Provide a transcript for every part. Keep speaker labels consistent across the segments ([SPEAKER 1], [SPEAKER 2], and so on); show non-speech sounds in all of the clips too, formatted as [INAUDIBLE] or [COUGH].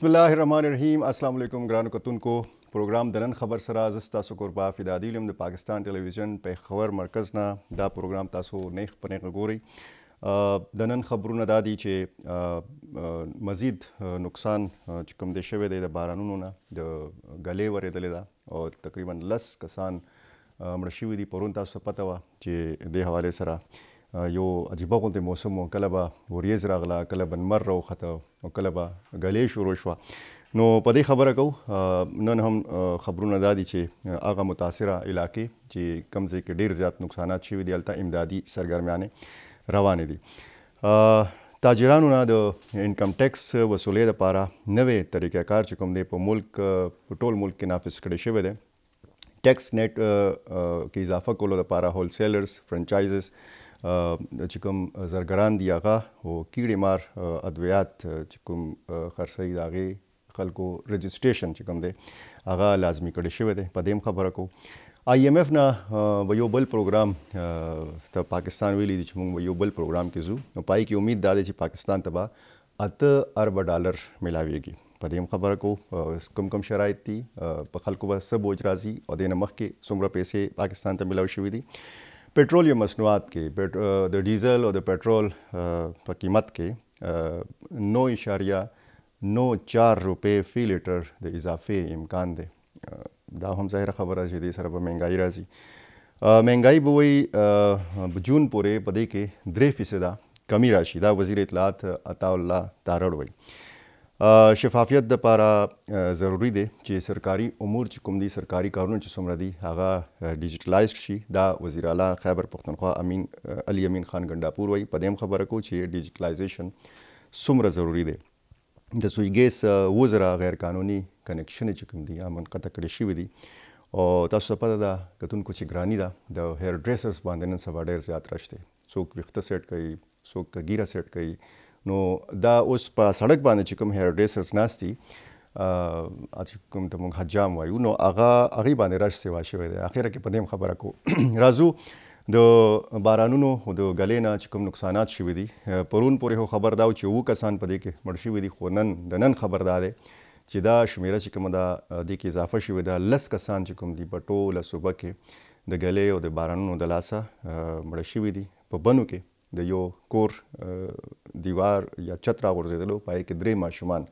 [SPEAKER 1] بسم الله الرحمن الرحیم السلام علیکم ګرانو کتونکو پروګرام د نن خبر سره ز تاسو قربا فدادی علم د پاکستان ټلویزیون په خبر مرکز نه دا پروګرام تاسو نیخ پنه ګوري د نن خبرونه د دې چې مزید نقصان چې کوم دي شوی دی د بارانونو نه د غلې ورېدل دا او تقریبا لس کسان مړ شوی دي پرون تاسو پته و چې د حواله سره یو عجيبه غونډه موسم او کله به وریز راغله کله به مر راو خته او کله به غلې شروع شو نو په دې خبره کو نن هم خبرونه دادي چې اغه متاثره علاقې چې کمزې کې ډیر زیات نقصانات شوي دي البته امدادي سرګرمیانه روان دي تاجرانو نه د انکم ټیکس وصولې لپاره نوې طریقې کار چې کوم دی په ملک په ټول ملک کې نافذ کړي شوی دی ټیکس نت کې اضافه کولو لپاره هولسیلرز فرانچایزز چې کوم زرګران دی هغه او کیړې مار ادویات چې کوم خرڅي داغه خلکو رجسټریشن چې کوم دی هغه لازمی کړی شوی دی په دې خبره کو آی ایم اف نه یو بل پروګرام ته پاکستان ویلی دی چې موږ یو بل پروګرام کې زو نو پای کې امید ده چې پاکستان ته به اته ارب ډالر ملاويږي په دې خبره کو کم کم شرایط دي په خلکو به سبوج راځي او د نمخ کې څومره پیسې پاکستان ته ملاوي شوې دي पेट्रोलियम मसनूआत के د ਡੀਜ਼ਲ और द पेट्रोल पर कीमत के نو इशारिया نو चार रुपये फ़ी लीटर د اضافې امکان دی دا هم ظاهره خبره چې دې سره به مهنګایي راځي مهنګایي به وایي جون پورې په دې کې درې فیصده کمی راشي دا وزیر اطلاعات عطا الله تارړ وایي شفافیت د لپاره ضروری دی چې سرکاري امور چې کوم دي سرکاري کارونه چې څومره دي هغه ډیجیټلایزډ شي دا وزیر اعلی خیبر پختونخوا امین علي امین خان ګنڈاپور وایي په دې خبره کو چې ډیجیټلایزیشن څومره ضروری دی د سویګیس وزرا غیر قانوني کنکشن چې کوم دي امن قطع کړی شوی دی او تاسو په دا کتونکو چې ګرانی دا د هیر ډریسرز باندې نن سبا ډیر زیات راشته څوک وخت سیټ کوي څوک ګیره سیټ کوي نو دا اوس په سړک باندې چې کوم هیرډیسرز ناشتي ا کوم ته موږ حجام وایو نو هغه هغه باندې راش سیوا شوی دی اخیره کې په دې خبره کو [CLEARS THROAT] رازو د بارانونو د غلینا چې کوم نقصانات شوي دي پرون پورې هو خبر دا چې وو کسان په دې کې مړ شوي دي خو نن د نن خبر دا دی چې دا شمیره چې کوم دا د کې اضافه شوی دا لس کسان چې کوم دي په ټوله صوبه کې د غلې او د بارانونو د لاسه مړ شوي دي په بنو کې د یو کور دیوار یا چت را غورځېدلو پای کې درې ماشومان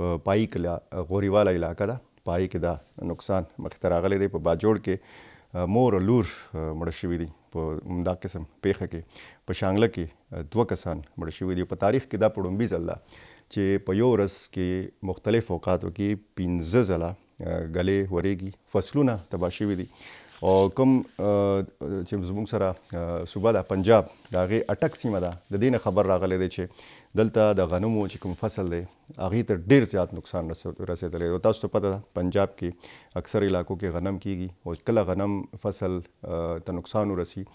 [SPEAKER 1] په پای کې غوریواله علاقہ ده پای کې دا نقصان مخ ته راغلی دی په باجوړ کې مور لور مړ شوی دی په عمده قسم پیخه کې په شانګله کې دوه کسان مړ شوی دی په تاریخ کې دا پړومبي ځل ده چې په یو ورځ کې مختلف اوقاتو کې 15 ځله غلې ورېږي فصلونه تباه شوي دي او کوم چې زموږ سره صوبه د پنجاب دغه اٹک سیمه ده د دین خبر راغلی دی چې دلته د غنمو چې کوم فصل دی هغه ته ډیر زیات نقصان رسیدلی او تاسو ته پته ده پنجاب کې اکثر علاقو کې غنم کیږي او کله غنم فصل ته نقصان ورسی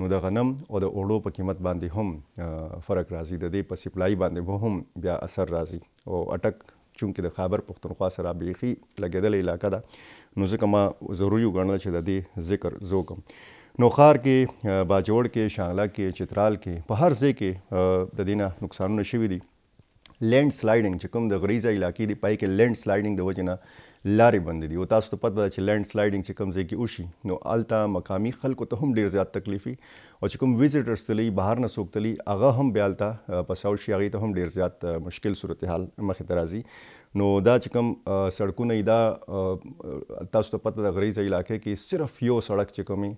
[SPEAKER 1] نو د غنم او د اوړو په قیمت باندې هم فرق راځي د دې په سپلای باندې به هم بیا اثر راځي او اٹک چونکې د خبر پښتونخوا سره بيخي لګیدل علاقہ ده نو ځکه ما ضروری وګڼل چې د دې ذکر زوکم نو خار کې باجوړ کې شانګلا کې چترال کې په هر ځای کې د دینه نقصانونه شوي دي لینډ سلایډینګ چې کوم د غریزه علاقې دی پای کې لینډ سلایډینګ د وجنه لارې بندې دي او تاسو ته پته ده چې لینډ سلایډینګ چې کوم ځای کې وشي نو الته مقامی خلکو ته هم ډیر زیات تکلیفي او چې کوم وزټرز تلی بهر نه سوق تلی هغه هم بیا الته پساو شي هغه ته هم ډیر زیات مشکل صورتحال مخې ته راځي نو دا چې کوم سړکونه دا تاسو ته پته ده غریزه علاقې کې صرف یو سړک چې کومي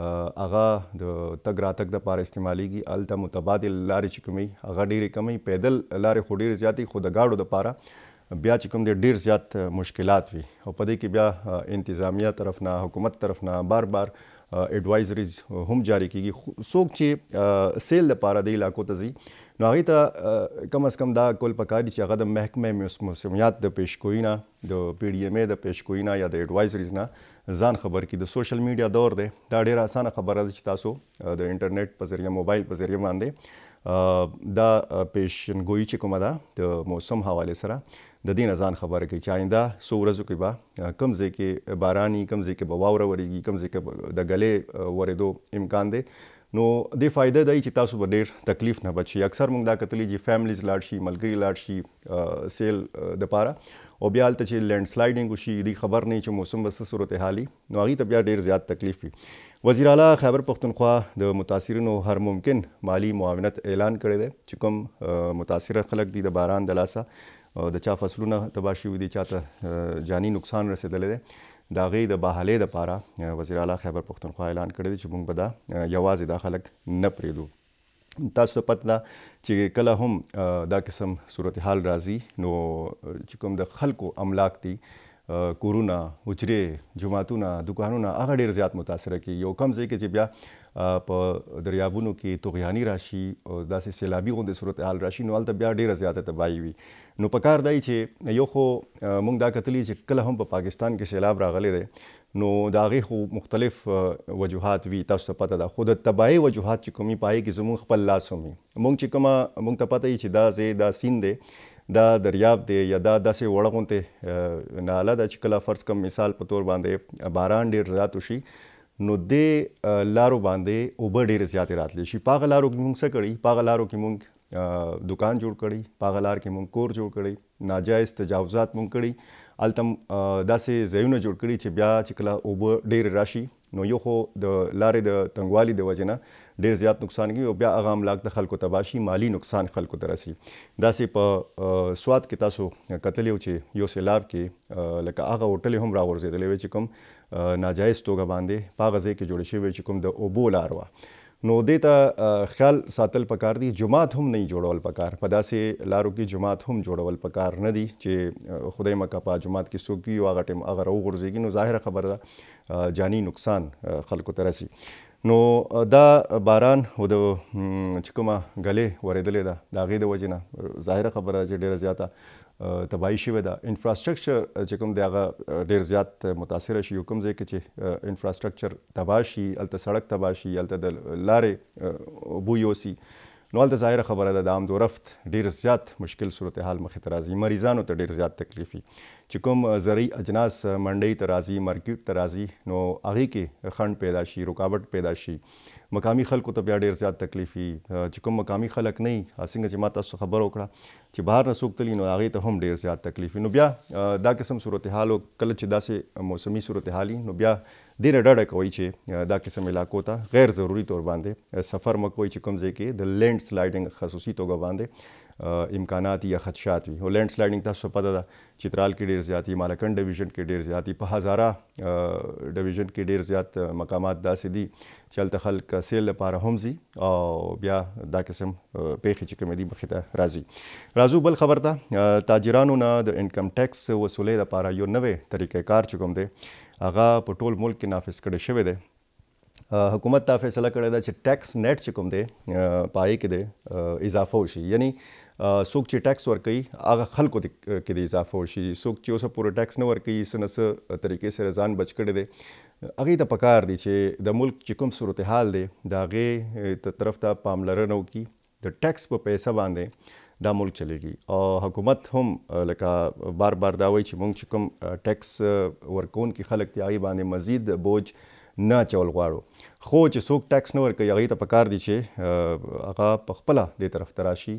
[SPEAKER 1] هغه د تګ راتګ د پاره استعماليږي الته متبادل لارې چې کومي هغه ډېری کمی پیدل لارې خو ډېر زیاتی خو د گاډو د پاره بیا چې کوم دی ډیر زیات مشکلات وي او په دې کې بیا انتظامیه طرف نه حکومت طرف نه بار بار ایڈوایزریز هم جاری کیږي څوک چې سیل لپاره د علاقو ته ځي نو هغه ته کم از کم دا کول پکاري چې هغه د محکمې موسمیات د پیشګوئی نه د پی ډی ایم ای د پیشګوئی نه یا د ایڈوایزریز نه ځان خبر کی د سوشل میډیا دور دی دا ډیره اسانه خبره ده چې تاسو د انټرنیټ په ذریعہ موبایل په ذریعہ باندې دا پیشنګوئی چې کومه ده د موسم حواله سره د دې نه ځان خبره کوي چې آینده سو ورځو کې به کم ځای کې باراني کم ځای کې به واوره وريږي کم ځای کې د غلې ورېدو امکان دی نو د فائدہ دای چې تاسو به ډېر تکلیف نه بچي اکثر موږ دا کتلی چې فیملیز لاړ شي ملګری لاړ شي سیل د پاره او بیا تل چې لینډ سلایډینګ وشي دی خبر نه چې موسم بس صورت حالي نو هغه ته بیا ډېر زیات تکلیف وي وزیر اعلی خیبر پختونخوا د متاثرینو هر ممکن مالی معاونت اعلان کړی دی چې کوم متاثر خلک دي د باران د لاسه د چا فصلونه تباه شوي دي چاته جانی نقصان رسیدلی دی دا غي د بحالې د پاره وزیر اعلی خیبر پښتونخوا اعلان کړی دی چې موږ به دا یوازې د خلک نه پریدو تاسو ته پته ده چې کله هم دا قسم صورتحال راځي نو چې کوم د خلکو املاک دي کورونه حجره جماعتونه دکانونه هغه ډیر زیات متاثر کی یو کم ځای کې چې بیا په دریابونو کې توغیانی راشي او داسې سیلابي غوندې صورتحال راشي نو هلته بیا ډیره زیاته تباهي وي نو په کار دی چې یو خو موږ دا کتلی چې کله هم په پاکستان کې سیلاب راغلی دی نو دا غي خو مختلف وجوهات وی تاسو ته پته ده خود تباہی وجوهات چې کومي پای کې زموږ خپل لاس هم موږ چې کومه موږ ته پته چې دا زه دا سین دی دا دریاب دی یا دا داسې وړغونته ناله د چکلا فرض کوم مثال په تور باندې باران ډیر زیات وشي نو د لارو باندې اوبه ډېر زیاتې راتلې شي پاغه لارو کې موږ څه کړی پاغه لارو کې موږ دکان جوړ کړی پاغه لار کې موږ کور جوړ کړی ناجایز تجاوزات موږ کړی التم داسې ځایونه جوړ کړی چې بیا چې کله اوبه ډېر راشي نو یو خو د لارې د تنګوالي د وجې نه ډیر زیات نقصان کوي او بیا هغه املاک د خلکو تباشي مالی نقصان خلکو ته رسي دا سه په سواد کې تاسو کتلی و چې یو سیلاب کې لکه هغه هوټل هم راغورځېدلې و چې کوم ناجایز توګه باندې په غزه کې جوړ شوی چې کوم د اوبو لار و نو د ته خیال ساتل پکار دي جماعت هم نه جوړول پکار په داسې لارو کې جماعت هم جوړول پکار نه دي چې خدای مکه په جماعت کې څوک یو هغه ټیم هغه وګرځي نو ظاهره خبره ده جاني نقصان خلکو ته رسي نو دا باران و د چکمه غلې ورېدلې ده دا غې د وجنه ظاهره خبره چې ډیره زیاته تباہی شوې ده انفراستراکچر چې کوم دی هغه ډیر زیات متاثر شي کوم ځای کې چې انفراستراکچر تباہ شي الته سړک تباہ شي الته د لارې بو یوسي نو الته ظاهر خبره ده د آمد و رفت ډیر زیات مشکل صورتحال مخې ته راځي مریضانو ته ډیر زیات تکلیفي چې کوم زری اجناس منډي ته راځي مارکیټ ته راځي نو هغه کې خند پیدا شي رکاوټ پیدا شي مقامی خلکو ته بیا ډیر زیات تکلیف وي چې کوم مقامی خلک نه څنګه چې ما تاسو خبر وکړه چې بهر نه څوک تلی نو هغه ته هم ډیر زیات تکلیف نو بیا دا قسم صورتحال کله چې داسې موسمی صورتحالي نو بیا ډیره ډډه کوي چې دا قسم علاقو ته غیر ضروري تور باندې سفر مکوي چې کوم ځای کې د لینډ سلایډینګ خصوصي توګه باندې امکانات یا خدشات وي او لینډ سلایډینګ تاسو پته ده چترال کې ډیر زیاتی مالکن ډیویژن کې ډیر زیاتی په هزاره ډیویژن کې ډیر زیات مقامات داسې دي چې هلته خلک سیل لپاره هم ځي او بیا دا قسم پیښې چې کومې دي مخې ته راځي راځو بل خبر ته تاجرانو نه د انکم ټیکس وصولې لپاره یو نوې طریقې کار چکم دی هغه په ټول ملک کې نافذ کړی شوی دی حکومت دا فیصله کړې ده چې ټیکس نت چې کوم دی پای کې دی اضافه وشي یعنی څوک چې ټیکس ورکوي هغه خلکو کې د اضافه وشي څوک چې اوسه پورې ټیکس نه ورکوي سنسه طریقې سره ځان بچ کړي دي هغه ته پکار دي چې د ملک چې کوم صورتحال دی دا هغه ته طرف ته پاملرنه وکړي د ټیکس په پیسې باندې دا ملک چلےږي او حکومت هم لکه بار بار دا وایي چې مونږ چې کوم ټیکس ورکون کې خلک ته هغه باندې مزید بوج نه چول غواړو خو چې څوک ټیکس نه ورکوي هغه ته پکار دي چې هغه په خپل دې طرف تراشي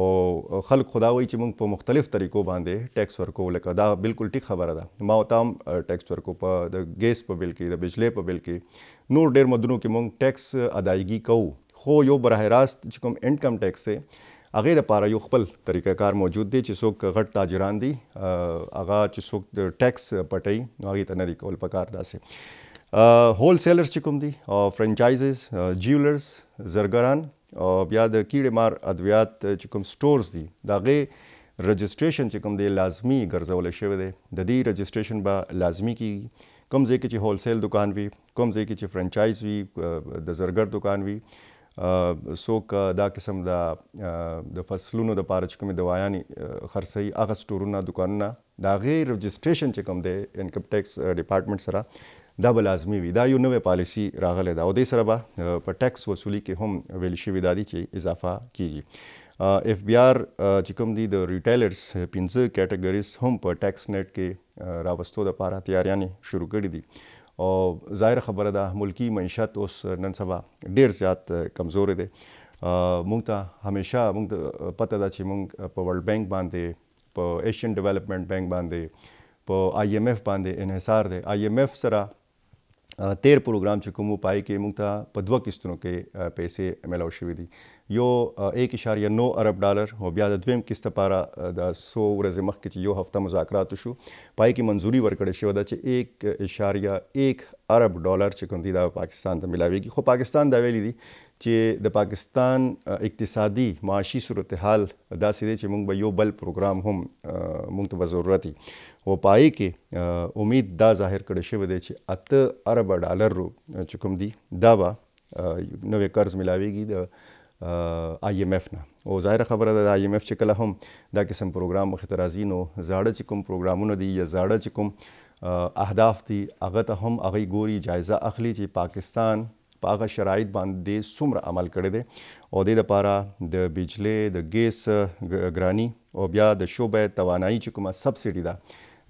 [SPEAKER 1] او خلک خدا وایي چې موږ په مختلف طریقو باندې ټیکس ورکو لکه دا بالکل ټیک خبره ده ما وتام ټیکس ورکو په د ګیس په بل کې د بجلی په بل کې نور ډیر مدونو کې موږ ټیکس ادایګي کوو خو یو بره راست چې کوم انکم ټیکس دی هغه د پاره یو خپل طریقه کار موجود دی چې څوک غټ تاجران دي هغه چې څوک ټیکس پټي نو هغه ته نه دی کول پکار داسې هول سیلرز چې کوم دي او فرنچایزز جیولرز زرګران او بیا د کیړې مار ادویات چې کوم سٹورز دي دا غي رجسٹریشن چې کوم دی لازمی ګرځول شوی دی د دې رجسٹریشن به لازمی کیږي کوم ځای کې چې هولسیل دکان وي کوم ځای کې چې فرانچایز وي د زرګر دکان وي څوک دا قسم د د فصلونو د پاره چې کوم دوايان خرڅي هغه سٹورونه دکانونه دا غیر رجسٹریشن چې کوم دی انکم ټیکس ډپارټمنټ سره دا به لازمي وي دا یو نوې پالیسی راغله ده او د سره به په ټیکس وصولي کې هم ویل شوی دادی چې اضافه کیږي اف بی آر چې کوم دي د ریټیلرز پنځه کټګوریز هم په ټیکس نیټ کې راوستو د پاره تیاریاں شروع کړې دي او ظاهر خبره ده ملکی معیشت اوس نن سبا ډیر زیات کمزور دي مونږ ته همیشه مونږ پته ده چې مونږ په ورلد بانک باندې په ایشین ډیولپمنٹ بانک باندې په آی ایم ایف باندې انحصار دي آی ایم ایف سره 13 پروګرام چې کوم پای کې موږ ته په دوه قسطونو کې پیسې ملاو شوې دي یو 1.9 ارب ډالر او بیا د دویم قسط لپاره د 100 ورځې مخکې چې یو هفته مذاکرات شو پای کې منځوري ورکړې شو دا چې 1.1 ارب ډالر چې کوم دی دا پاکستان ته ملاويږي خو پاکستان دا ویلي دی چې د پاکستان اقتصادي معاشي صورتحال داسې دی چې موږ به یو بل پروګرام هم موږ ته ضرورت دی او پای کې امید دا ظاهر کړې شوې ده چې اته ارب ډالر چې کوم دی دا به نوې قرض ملاويږي د آی ایم ایف نه او ظاهر خبره ده آی ایم ایف چې کله هم دا قسم پروګرام مخ ته راځي نو زاړه چې کوم پروګرامونه دي یا زاړه چې کوم اهداف دي هغه ته هم هغه ګوري جایزه اخلي چې پاکستان په هغه شرایط باندې څومره عمل کړی دی او د لپاره د بجلی د ګیس ګرانی او بیا د شوبه توانایي چې کومه سبسډي ده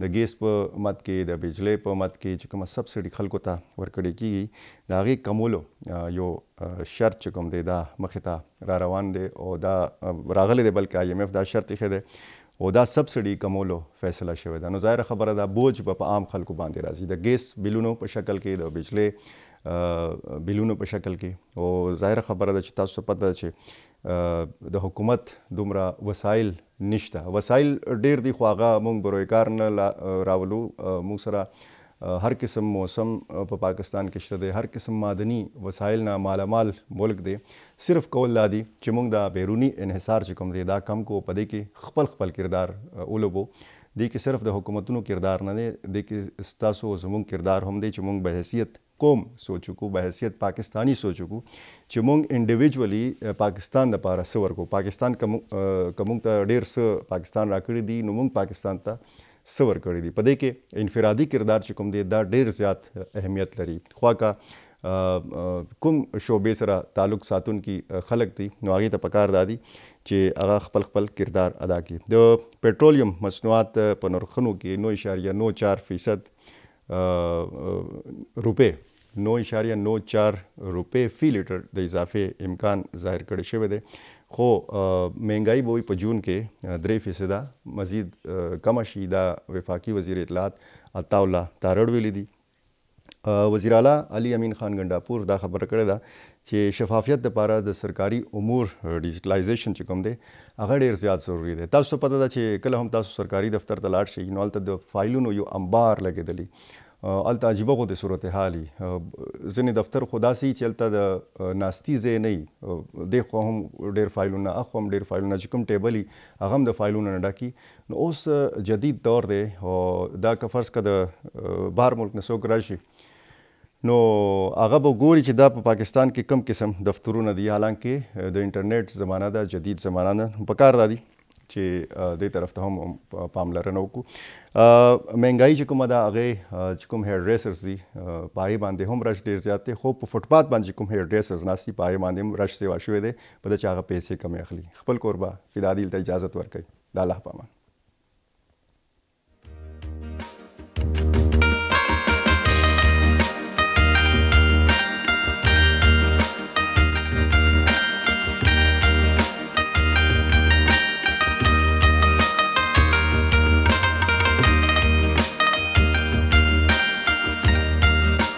[SPEAKER 1] د ګیس په مد کې د بجلی په مد کې چې کومه سبسډي خلکو ته ورکړې کیږي دا غي کمولو یو شرط چې کوم دی دا مخې ته را روان دی او دا راغلی دی بلکې آی ایم اف دا شرط یې دی او دا سبسډي کمولو فیصله شوې ده نو ظاهر خبره ده بوج په عام خلکو باندې راځي د ګیس بلونو په شکل کې د بجلی بلونو په شکل کې او ظاهر خبره ده چې تاسو پته ده چې د حکومت دومره وسایل نشته وسایل ډیر دي خو هغه مونږ بروي کار نه راولو مو سره هر قسم موسم په پاکستان کې شته دي هر قسم مادني وسایل نه مالامال ملک دی صرف کول لا دي چې مونږ د بیرونی انحصار چې کوم دی دا کم کو پدې کې خپل خپل کردار اولوبو دی کې صرف د حکومتونو کردار نه دی دی کې ستاسو زموږ کردار هم دی چې مونږ به حیثیت قوم سوچوکو په حیثیت پاکستانی سوچوکو چې مونږ انډیویډوالي پاکستان لپاره څه ورکو پاکستان کومه ته ډیر څه پاکستان راکړي دي نو مونږ پاکستان ته څه ورکړي دي په دې کې انفرادي کردار چې کوم دی دا ډیر زیات اهمیت لري خو کا کوم شوبې سره تعلق ساتون کې خلک دي نو هغه ته پکار دادي چې هغه خپل خپل کردار ادا کړي د پېټرولیم مصنوعات په نرخونو کې 9.94 فیصد روپې نو اشاریه نو چار روپې فی لیټر د اضافه امکان ظاهر کړی شوی دی خو مهنګای بوی په جون کې درې فیصده مزید کم شي دا وفاقي وزیر اطلاعات عطاالله تارړ ویلي دي وزیر اعلی علي امین خان ګنڈاپور دا خبره کړې ده چې شفافیت لپاره د سرکاري امور ډیجیټلایزیشن چې کوم دی هغه ډیر زیات ضروری دی تاسو پته ده چې کله هم تاسو سرکاري دفتر ته لاړ شئ نو هلته د فایلونو یو انبار لګېدلی الته عجیبه خو د صورتحالي ځینې دفتر خو داسې چې هلته د ناستي ځای نه وي دی خو هم ډېر فایلونه اخو هم ډېر فایلونه چې کوم ټیبل وي هغه هم د فایلونو نه ډکي نو اوس جدید دور دی او دا که فرض که د بهر ملک نه څوک راشي نو هغه به ګوري چې دا په پا پاکستان کې کم قسم دفترونه دي حالانکه د انټرنیټ زمانہ ده جدید زمانہ ده پکار ده دي چې دې طرف ته هم پاملرنه وکړو مهنګای چې کومه دا هغه چې کوم هیر ډریسرز دي پای باندې هم رش ډیر زیات دی خو په فوټپات باندې کوم هیر ډریسرز ناسي پای باندې هم رش سیوا شوې ده په دغه پیسې کم اخلي خپل قربا فدادیل ته اجازه ورکړي د الله پامان